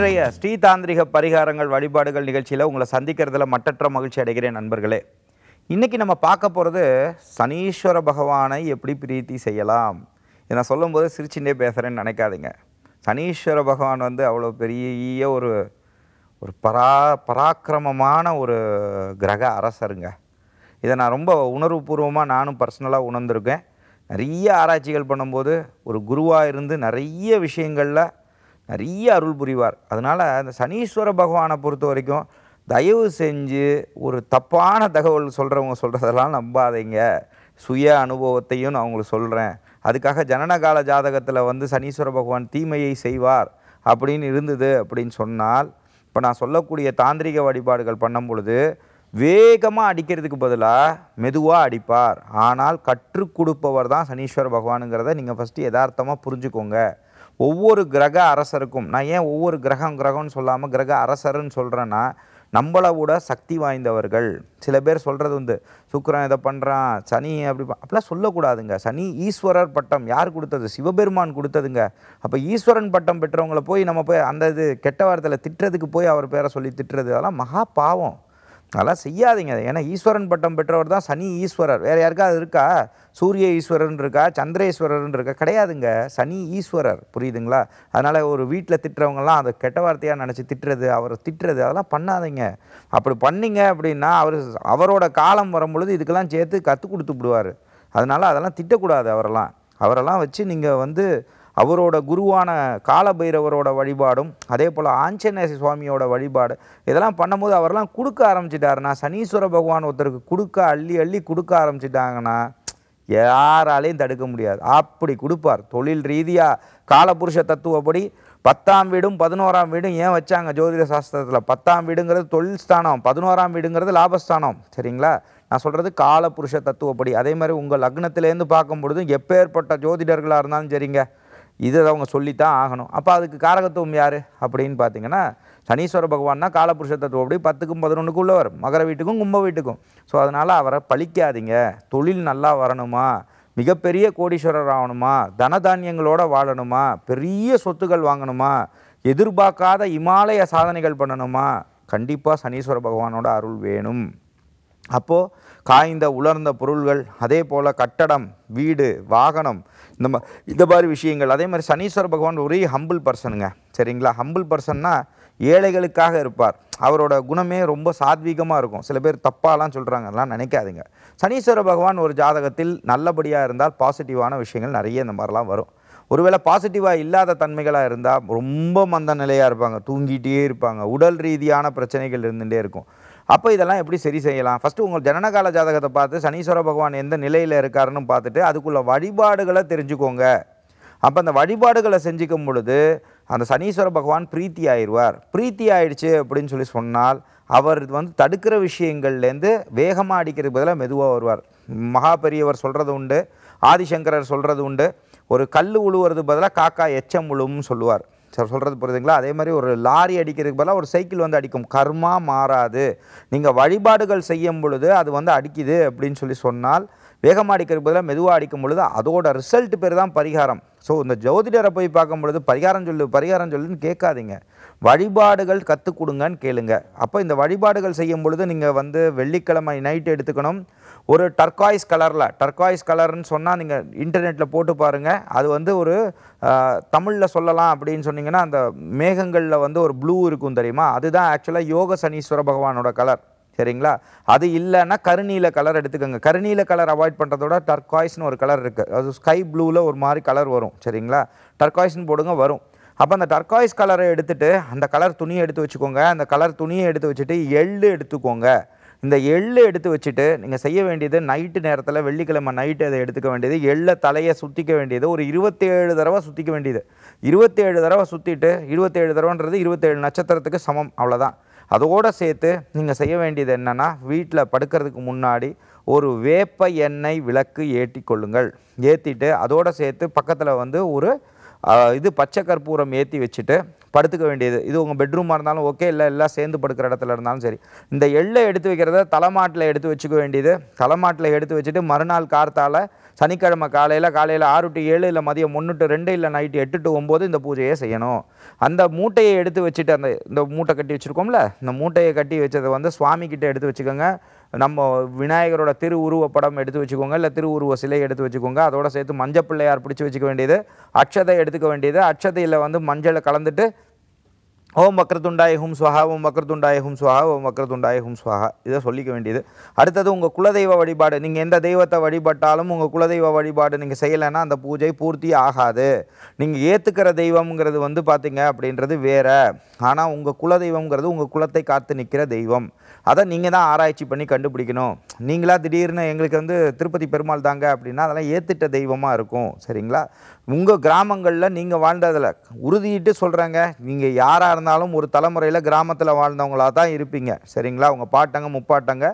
இன்றைய ஸ்ரீ தாந்திரிக பரிகாரங்கள் வழிபாடுகள் நிகழ்ச்சியில் உங்களை சந்திக்கிறதுல மட்டற்ற மகிழ்ச்சி அடைகிறேன் நண்பர்களே இன்றைக்கி நம்ம பார்க்க போகிறது சனீஸ்வர பகவானை எப்படி பிரீத்தி செய்யலாம் இதை நான் சொல்லும்போது சிரிச்சுட்டே பேசுகிறேன்னு நினைக்காதீங்க சனீஸ்வர பகவான் வந்து அவ்வளோ பெரிய ஒரு ஒரு பரா பராக்கிரமமான ஒரு கிரக அரசருங்க இதை நான் ரொம்ப உணர்வுபூர்வமாக நானும் பர்சனலாக உணர்ந்திருக்கேன் நிறைய ஆராய்ச்சிகள் பண்ணும்போது ஒரு குருவாக இருந்து நிறைய விஷயங்களில் நிறைய அருள் புரிவார் அதனால் அந்த சனீஸ்வர பகவானை பொறுத்த வரைக்கும் தயவு செஞ்சு ஒரு தப்பான தகவல் சொல்கிறவங்க சொல்கிறதெல்லாம் நம்பாதீங்க சுய அனுபவத்தையும் நான் உங்களுக்கு சொல்கிறேன் அதுக்காக ஜனனகால ஜாதகத்தில் வந்து சனீஸ்வர பகவான் தீமையை செய்வார் அப்படின்னு இருந்தது அப்படின்னு சொன்னால் இப்போ நான் சொல்லக்கூடிய தாந்திரிக வழிபாடுகள் பண்ணும் பொழுது வேகமாக அடிக்கிறதுக்கு பதிலாக மெதுவாக அடிப்பார் ஆனால் கற்றுக் கொடுப்பவர் தான் சனீஸ்வர பகவானுங்கிறத நீங்கள் ஃபஸ்ட்டு யதார்த்தமாக புரிஞ்சுக்கோங்க ஒவ்வொரு கிரக அரசருக்கும் நான் ஏன் ஒவ்வொரு கிரகம் கிரகம்னு சொல்லாமல் கிரக அரசர்னு சொல்கிறேன்னா நம்மளை விட சக்தி வாய்ந்தவர்கள் சில பேர் சொல்கிறது வந்து சுக்கரன் இதை பண்ணுறான் சனி அப்படி அப்படிலாம் சொல்லக்கூடாதுங்க சனி ஈஸ்வரர் பட்டம் யார் கொடுத்தது சிவபெருமான் கொடுத்ததுங்க அப்போ ஈஸ்வரன் பட்டம் பெற்றவங்களை போய் நம்ம போய் அந்த இது கெட்ட வாரத்தில் திட்டுறதுக்கு போய் அவர் பேரை சொல்லி திட்டுறது அதெல்லாம் மகா பாவம் அதெல்லாம் செய்யாதீங்க ஏன்னா ஈஸ்வரன் பட்டம் பெற்றவர் தான் சனி ஈஸ்வரர் வேறு யாருக்காவது இருக்கா சூரிய ஈஸ்வரன் இருக்கா சந்திரேஸ்வரர்னு இருக்கா கிடையாதுங்க சனி ஈஸ்வரர் புரியுதுங்களா அதனால் ஒரு வீட்டில் திட்டுறவங்கலாம் அதை கெட்ட வார்த்தையாக நினச்சி திட்டுறது அவரை திட்டுறது அதெல்லாம் பண்ணாதீங்க அப்படி பண்ணிங்க அப்படின்னா அவர் அவரோட காலம் வரும் பொழுது இதுக்கெல்லாம் சேர்த்து கற்றுக் கொடுத்து விடுவார் அதனால் அதெல்லாம் திட்டக்கூடாது அவரெல்லாம் அவரெல்லாம் வச்சு நீங்கள் வந்து அவரோட குருவான காலபைரவரோட வழிபாடும் அதே போல் ஆஞ்சநேய சுவாமியோட வழிபாடு இதெல்லாம் பண்ணும்போது அவரெல்லாம் கொடுக்க ஆரம்பிச்சிட்டாருன்னா சனீஸ்வர பகவான் ஒருத்தருக்கு கொடுக்க அள்ளி அள்ளி கொடுக்க ஆரம்பிச்சிட்டாங்கன்னா யாராலையும் தடுக்க முடியாது அப்படி கொடுப்பார் தொழில் ரீதியாக காலபுருஷ தத்துவப்படி பத்தாம் வீடும் பதினோராம் வீடும் ஏன் வச்சாங்க ஜோதிட சாஸ்திரத்தில் பத்தாம் வீடுங்கிறது தொழில் ஸ்தானம் பதினோராம் வீடுங்கிறது லாபஸ்தானம் சரிங்களா நான் சொல்கிறது காலபுருஷ தத்துவப்படி அதே மாதிரி உங்கள் லக்னத்திலேருந்து பார்க்கும் பொழுது எப்பேற்பட்ட ஜோதிடர்களாக இருந்தாலும் சரிங்க இதை அவங்க சொல்லித்தான் ஆகணும் அப்போ அதுக்கு காரகத்துவம் யார் அப்படின்னு பார்த்தீங்கன்னா சனீஸ்வர பகவான்னா காலபுருஷ அப்படி பத்துக்கும் பதினொன்றுக்குள்ளே வரும் மகர வீட்டுக்கும் கும்ப வீட்டுக்கும் ஸோ அதனால் அவரை பழிக்காதீங்க தொழில் நல்லா வரணுமா மிகப்பெரிய கோடீஸ்வரர் ஆகணுமா தனதானியங்களோடு வாழணுமா பெரிய சொத்துக்கள் வாங்கணுமா எதிர்பார்க்காத இமாலய சாதனைகள் பண்ணணுமா கண்டிப்பாக சனீஸ்வர பகவானோட அருள் வேணும் அப்போது காய்ந்த உலர்ந்த பொருள்கள் அதே போல் கட்டடம் வீடு வாகனம் இந்த மா இந்த மாதிரி விஷயங்கள் அதே மாதிரி சனீஸ்வர பகவான் ஒரே ஹம்பிள் பர்சனுங்க சரிங்களா ஹம்பிள் பர்சன்னா ஏழைகளுக்காக இருப்பார் அவரோட குணமே ரொம்ப சாத்வீகமாக இருக்கும் சில பேர் தப்பாலாம் சொல்கிறாங்க அதெல்லாம் நினைக்காதுங்க சனீஸ்வர பகவான் ஒரு ஜாதகத்தில் நல்லபடியாக இருந்தால் பாசிட்டிவான விஷயங்கள் நிறைய இந்த மாதிரிலாம் வரும் ஒருவேளை பாசிட்டிவாக இல்லாத தன்மைகளாக இருந்தால் ரொம்ப மந்த நிலையாக இருப்பாங்க தூங்கிட்டே இருப்பாங்க உடல் ரீதியான பிரச்சனைகள் இருந்துகிட்டே இருக்கும் அப்போ இதெல்லாம் எப்படி சரி செய்யலாம் ஃபஸ்ட்டு உங்கள் ஜனனகால ஜாதகத்தை பார்த்து சனீஸ்வர பகவான் எந்த நிலையில் இருக்காருன்னு பார்த்துட்டு அதுக்குள்ள வழிபாடுகளை தெரிஞ்சுக்கோங்க அப்போ அந்த வழிபாடுகளை செஞ்சுக்கும் பொழுது அந்த சனீஸ்வர பகவான் பிரீத்தி ஆயிடுவார் பிரீத்தி ஆயிடுச்சு அப்படின்னு சொல்லி சொன்னால் அவர் வந்து தடுக்கிற விஷயங்கள்லேருந்து வேகமாக அடிக்கிறது பதிலாக மெதுவாக வருவார் மகா பெரியவர் சொல்கிறது உண்டு ஆதிசங்கரர் சொல்கிறது உண்டு ஒரு கல் உழுவுறது பதிலாக காக்கா எச்சம் உழுவும் சொல்லுவார் சார் சொல்கிறது புரியுதுங்களா அதே மாதிரி ஒரு லாரி அடிக்கிறதுக்கு பதிலாக ஒரு சைக்கிள் வந்து அடிக்கும் கர்மா மாறாது நீங்கள் வழிபாடுகள் செய்யும் பொழுது அது வந்து அடிக்குது அப்படின்னு சொல்லி சொன்னால் வேகமாக அடிக்கிற பதிலாக மெதுவாக அடிக்கும் பொழுது அதோட ரிசல்ட் பேர் தான் பரிகாரம் ஸோ இந்த ஜோதிடரை போய் பார்க்கும் பொழுது பரிகாரம் சொல்லு பரிகாரம் சொல்லுன்னு கேட்காதீங்க வழிபாடுகள் கற்றுக் கொடுங்கன்னு கேளுங்க அப்போ இந்த வழிபாடுகள் செய்யும் பொழுது நீங்கள் வந்து வெள்ளிக்கிழமை நைட்டு எடுத்துக்கணும் ஒரு டர்காய்ஸ் கலரில் டர்காய்ஸ் கலர்னு சொன்னால் நீங்கள் இன்டர்நெட்டில் போட்டு பாருங்கள் அது வந்து ஒரு தமிழில் சொல்லலாம் அப்படின்னு சொன்னிங்கன்னா அந்த மேகங்களில் வந்து ஒரு ப்ளூ இருக்கும் தெரியுமா அதுதான் ஆக்சுவலாக யோக சனீஸ்வர பகவானோட கலர் சரிங்களா அது இல்லைன்னா கருணியில் கலர் எடுத்துக்கோங்க கருணியில் கலர் அவாய்ட் பண்ணுறதோட டர்காய்ஸ்னு ஒரு கலர் இருக்குது அது ஸ்கை ப்ளூவில் ஒரு மாதிரி கலர் வரும் சரிங்களா டர்காய்ஸ்னு போடுங்க வரும் அப்போ அந்த டர்காய்ஸ் கலரை எடுத்துகிட்டு அந்த கலர் துணியை எடுத்து வச்சுக்கோங்க அந்த கலர் துணியை எடுத்து வச்சுட்டு எள்ளு எடுத்துக்கோங்க இந்த எள்ளு எடுத்து வச்சுட்டு நீங்கள் செய்ய வேண்டியது நைட்டு நேரத்தில் வெள்ளிக்கிழமை நைட்டு அதை எடுத்துக்க வேண்டியது எள்ளை தலையை சுற்றிக்க வேண்டியது ஒரு இருபத்தேழு தடவை சுற்றிக்க வேண்டியது இருபத்தேழு தடவை சுற்றிட்டு இருபத்தேழு தடவைன்றது இருபத்தேழு நட்சத்திரத்துக்கு சமம் அவ்வளோதான் அதோடு சேர்த்து நீங்கள் செய்ய வேண்டியது என்னென்னா வீட்டில் படுக்கிறதுக்கு முன்னாடி ஒரு வேப்ப எண்ணெய் விளக்கு ஏற்றி கொள்ளுங்கள் ஏற்றிட்டு அதோடு சேர்த்து பக்கத்தில் வந்து ஒரு இது பச்சை கற்பூரம் ஏற்றி வச்சுட்டு படுத்துக்க வேண்டியது இது உங்கள் பெட்ரூமாக இருந்தாலும் ஓகே இல்லை எல்லாம் சேர்ந்து படுக்கிற இடத்துல இருந்தாலும் சரி இந்த எள்ளை எடுத்து வைக்கிறத தலைமாட்டில் எடுத்து வச்சுக்க வேண்டியது தலைமாட்டில் எடுத்து வச்சுட்டு மறுநாள் கார்த்தால் சனிக்கிழமை காலையில் காலையில் ஆறு டு ஏழு இல்லை மதியம் ஒன்று டு ரெண்டு இல்லை நைட்டு எட்டு டு ஒம்பது இந்த பூஜையை செய்யணும் அந்த மூட்டையை எடுத்து வச்சுட்டு அந்த இந்த மூட்டை கட்டி வச்சுருக்கோம்ல இந்த மூட்டையை கட்டி வச்சதை வந்து சுவாமிக்கிட்ட எடுத்து வச்சுக்கோங்க நம்ம விநாயகரோட திருவுருவப்படம் எடுத்து வச்சுக்கோங்க இல்லை திருவுருவ சிலை எடுத்து வச்சுக்கோங்க அதோட சேர்த்து மஞ்சள் பிள்ளையார் பிடிச்சி வச்சுக்க வேண்டியது அக்ஷதை எடுத்துக்க வேண்டியது அக்ஷதையில் வந்து மஞ்சளை கலந்துட்டு ஓம் வக்ரதுண்டாய ஹும் ஸ்வஹா ஓம் வக்ரதுண்டாய ஹும் ஸ்வஹா ஓம் வக்ரதுண்டாய ஹும் ஸ்வஹா இதை சொல்லிக்க வேண்டியது அடுத்தது உங்கள் குலதெய்வ வழிபாடு நீங்கள் எந்த தெய்வத்தை வழிபட்டாலும் உங்கள் குலதெய்வ வழிபாடு நீங்கள் செய்யலைன்னா அந்த பூஜை பூர்த்தி ஆகாது நீங்கள் ஏற்றுக்கிற தெய்வம்ங்கிறது வந்து பார்த்திங்க அப்படின்றது வேறு ஆனால் உங்கள் குலதெய்வம்ங்கிறது உங்கள் குலத்தை காத்து நிற்கிற தெய்வம் அதை நீங்கள் தான் ஆராய்ச்சி பண்ணி கண்டுபிடிக்கணும் நீங்களாக திடீர்னு எங்களுக்கு வந்து திருப்பதி பெருமாள் தாங்க அப்படின்னா அதெல்லாம் ஏற்றுட்ட தெய்வமாக இருக்கும் சரிங்களா உங்கள் கிராமங்களில் நீங்கள் வாழ்ந்ததில் உறுதியிட்டு சொல்கிறாங்க நீங்கள் யாராக இருந்தால் இருந்தாலும் ஒரு தலைமுறையில் கிராமத்தில் வாழ்ந்தவங்களாக தான் இருப்பீங்க சரிங்களா உங்கள் பாட்டங்க முப்பாட்டங்க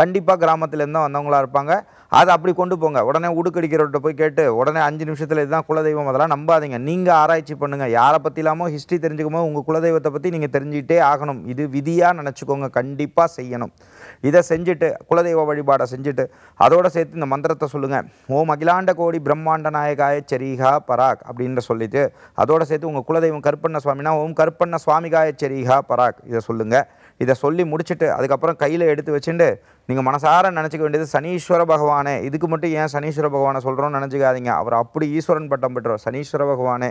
கண்டிப்பாக கிராமத்துலேருந்து வந்தவங்களாக இருப்பாங்க அதை அப்படி கொண்டு போங்க உடனே உடுக்கடிக்கிறவர்கிட்ட போய் கேட்டு உடனே அஞ்சு நிமிஷத்தில் இதுதான் குலதெய்வம் அதெல்லாம் நம்பாதீங்க நீங்கள் ஆராய்ச்சி பண்ணுங்கள் யாரை பற்றி இல்லாமல் ஹிஸ்ட்ரி தெரிஞ்சுக்கும்போது உங்கள் குலதெய்வத்தை பற்றி நீங்கள் தெரிஞ்சுக்கிட்டே ஆகணும் இது விதியாக நினச்சிக்கோங்க கண்டிப்பாக செய்யணும் இதை செஞ்சுட்டு குலதெய்வ வழிபாடை செஞ்சுட்டு அதோடு சேர்த்து இந்த மந்திரத்தை சொல்லுங்கள் ஓம் அகிலாண்ட கோடி பிரம்மாண்ட நாயகாய சரிகா பராக் அப்படின்ற சொல்லிட்டு அதோடு சேர்த்து உங்கள் குலதெய்வம் கருப்பண்ண சுவாமினா ஓம் கருப்பண்ண சுவாமி அநாமிகாய பராக் இதை சொல்லுங்கள் இதை சொல்லி முடிச்சுட்டு அதுக்கப்புறம் கையில் எடுத்து வச்சுட்டு நீங்கள் மனசார நினச்சிக்க வேண்டியது சனீஸ்வர பகவானே இதுக்கு மட்டும் ஏன் சனீஸ்வர பகவானை சொல்கிறோன்னு நினச்சிக்காதீங்க அவர் அப்படி ஈஸ்வரன் பட்டம் பெற்றவர் சனீஸ்வர பகவானே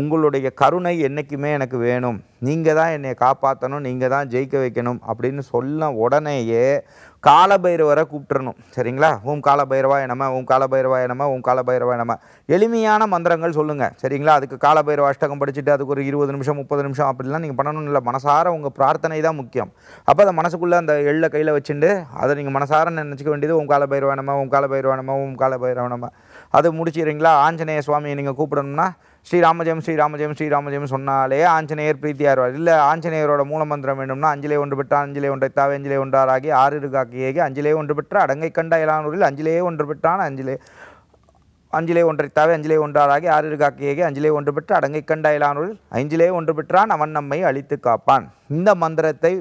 உங்களுடைய கருணை என்றைக்குமே எனக்கு வேணும் நீங்கள் தான் என்னை காப்பாற்றணும் நீங்கள் தான் ஜெயிக்க வைக்கணும் அப்படின்னு சொல்ல உடனேயே காலபைரவரை கூப்பிட்றணும் சரிங்களா ஓம் காலபைரவாய நம ஓம் காலபைரவாய நம ஓம் பைரவா நம எளிமையான மந்திரங்கள் சொல்லுங்கள் சரிங்களா அதுக்கு காலபைரவ அஷ்டகம் படிச்சுட்டு அதுக்கு ஒரு இருபது நிமிஷம் முப்பது நிமிஷம் அப்படிலாம் நீங்கள் பண்ணணும் இல்லை மனசார உங்கள் பிரார்த்தனை தான் முக்கியம் அப்போ அதை மனசுக்குள்ளே அந்த எள்ள கையில் வச்சுட்டு அதை நீங்கள் மனசார நினச்சிக்க வேண்டியது உங்கள் கால பைரவனமா ஓம் கால பைரவனமா உங்கள் கால பைரவனமா அது முடிச்சிடுறீங்களா ஆஞ்சநேய சுவாமியை நீங்கள் கூப்பிடணும்னா ஸ்ரீராமஜெயம் ஸ்ரீராமஜெயம் ஸ்ரீராமஜெயம் சொன்னாலே ஆஞ்சநேயர் பிரீத்தியாருவார் இல்லை ஆஞ்சநேயரோட மூலமந்திரம் வேணும்னா அஞ்சிலே ஒன்று பெற்ற அஞ்சிலே ஒன்றை தாவே அஞ்சிலே ஒன்றாராகி ஆறு இருகாக்கியேகி அஞ்சலே ஒன்று பெற்ற அடங்கை கண்ட இலானூரில் அஞ்சலே ஒன்று பெற்றான் அஞ்சிலே அஞ்சிலே ஒன்றை தாவே அஞ்சிலே ஒன்றாராகி ஆறு இருகாக்கியேகி அஞ்சலே ஒன்று பெற்ற அடங்கை கண்ட இலானூரில் ஐஞ்சிலே ஒன்று பெற்றான் அவன் நம்மை அழித்து காப்பான் இந்த மந்திரத்தை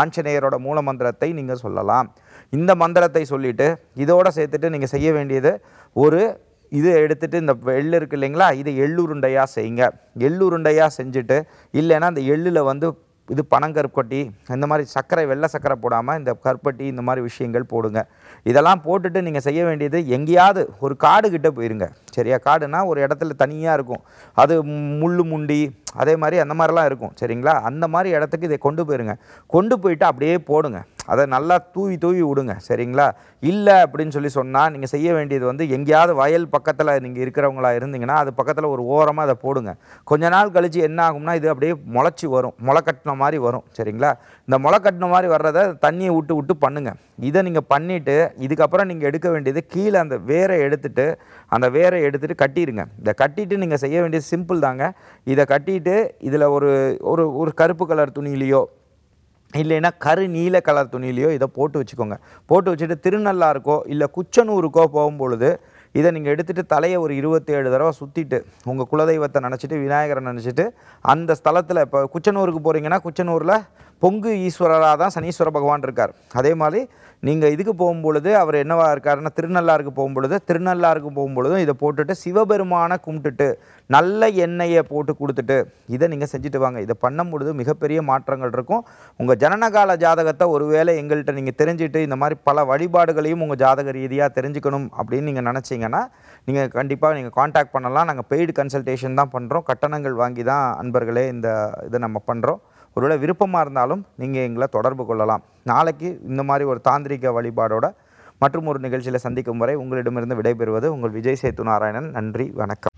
ஆஞ்சநேயரோட மூல மந்திரத்தை நீங்கள் சொல்லலாம் இந்த மந்திரத்தை சொல்லிவிட்டு இதோடு சேர்த்துட்டு நீங்கள் செய்ய வேண்டியது ஒரு இது எடுத்துகிட்டு இந்த எள்ளு இருக்குது இல்லைங்களா இதை எள்ளுருண்டையாக செய்யுங்க எள்ளுருண்டையாக செஞ்சுட்டு இல்லைன்னா அந்த எள்ளில் வந்து இது பனங்கருப்பட்டி இந்த மாதிரி சர்க்கரை வெள்ளை சர்க்கரை போடாமல் இந்த கற்பட்டி இந்த மாதிரி விஷயங்கள் போடுங்க இதெல்லாம் போட்டுட்டு நீங்கள் செய்ய வேண்டியது எங்கேயாவது ஒரு காடுகிட்டே போயிருங்க சரியா காடுனா ஒரு இடத்துல தனியாக இருக்கும் அது முள் முண்டி அதே மாதிரி அந்த மாதிரிலாம் இருக்கும் சரிங்களா அந்த மாதிரி இடத்துக்கு இதை கொண்டு போயிருங்க கொண்டு போயிட்டு அப்படியே போடுங்க அதை நல்லா தூவி தூவி விடுங்க சரிங்களா இல்லை அப்படின்னு சொல்லி சொன்னால் நீங்கள் செய்ய வேண்டியது வந்து எங்கேயாவது வயல் பக்கத்தில் நீங்கள் இருக்கிறவங்களா இருந்தீங்கன்னா அது பக்கத்தில் ஒரு ஓரமாக அதை போடுங்க கொஞ்ச நாள் கழித்து என்ன ஆகும்னா இது அப்படியே முளைச்சி வரும் முளைக்கட்டின மாதிரி வரும் சரிங்களா இந்த முளை மாதிரி வர்றதை தண்ணியை விட்டு விட்டு பண்ணுங்கள் இதை நீங்கள் பண்ணிவிட்டு இதுக்கப்புறம் நீங்கள் எடுக்க வேண்டியது கீழே அந்த வேரை எடுத்துகிட்டு அந்த வேரை எடுத்துகிட்டு கட்டிடுங்க இதை கட்டிட்டு நீங்கள் செய்ய வேண்டியது சிம்பிள் தாங்க இதை கட்டிட்டு இதில் ஒரு ஒரு ஒரு கருப்பு கலர் துணியிலையோ இல்லைன்னா கரு நீல கலர் துணியிலையோ இதை போட்டு வச்சுக்கோங்க போட்டு வச்சுட்டு திருநள்ளாருக்கோ இல்லை குச்சனூருக்கோ போகும்பொழுது இதை நீங்கள் எடுத்துகிட்டு தலையை ஒரு இருபத்தேழு தடவை சுற்றிட்டு உங்கள் குலதெய்வத்தை நினச்சிட்டு விநாயகரை நினச்சிட்டு அந்த ஸ்தலத்தில் இப்போ குச்சனூருக்கு போகிறீங்கன்னா குச்சனூரில் பொங்கு ஈஸ்வரராக தான் சனீஸ்வர பகவான் இருக்கார் அதே மாதிரி நீங்கள் இதுக்கு போகும்பொழுது அவர் என்னவா இருக்காருன்னா திருநள்ளாருக்கு போகும்பொழுது திருநள்ளாருக்கு போகும்பொழுதும் இதை போட்டுட்டு சிவபெருமானை கும்பிட்டுட்டு நல்ல எண்ணெயை போட்டு கொடுத்துட்டு இதை நீங்கள் செஞ்சுட்டு வாங்க இதை பண்ணும் பொழுது மிகப்பெரிய மாற்றங்கள் இருக்கும் உங்கள் ஜனனகால ஜாதகத்தை ஒருவேளை எங்கள்கிட்ட நீங்கள் தெரிஞ்சுட்டு இந்த மாதிரி பல வழிபாடுகளையும் உங்கள் ஜாதக ரீதியாக தெரிஞ்சுக்கணும் அப்படின்னு நீங்கள் நினச்சிங்கன்னா நீங்கள் கண்டிப்பாக நீங்கள் காண்டாக்ட் பண்ணலாம் நாங்கள் பெய்டு கன்சல்டேஷன் தான் பண்ணுறோம் கட்டணங்கள் வாங்கி தான் அன்பர்களே இந்த இதை நம்ம பண்ணுறோம் ஒருவேளை விருப்பமாக இருந்தாலும் நீங்கள் எங்களை தொடர்பு கொள்ளலாம் நாளைக்கு இந்த மாதிரி ஒரு தாந்திரிக வழிபாடோட மற்றும் ஒரு நிகழ்ச்சியில் சந்திக்கும் வரை உங்களிடமிருந்து விடைபெறுவது உங்கள் விஜய் சேத்து நாராயணன் நன்றி வணக்கம்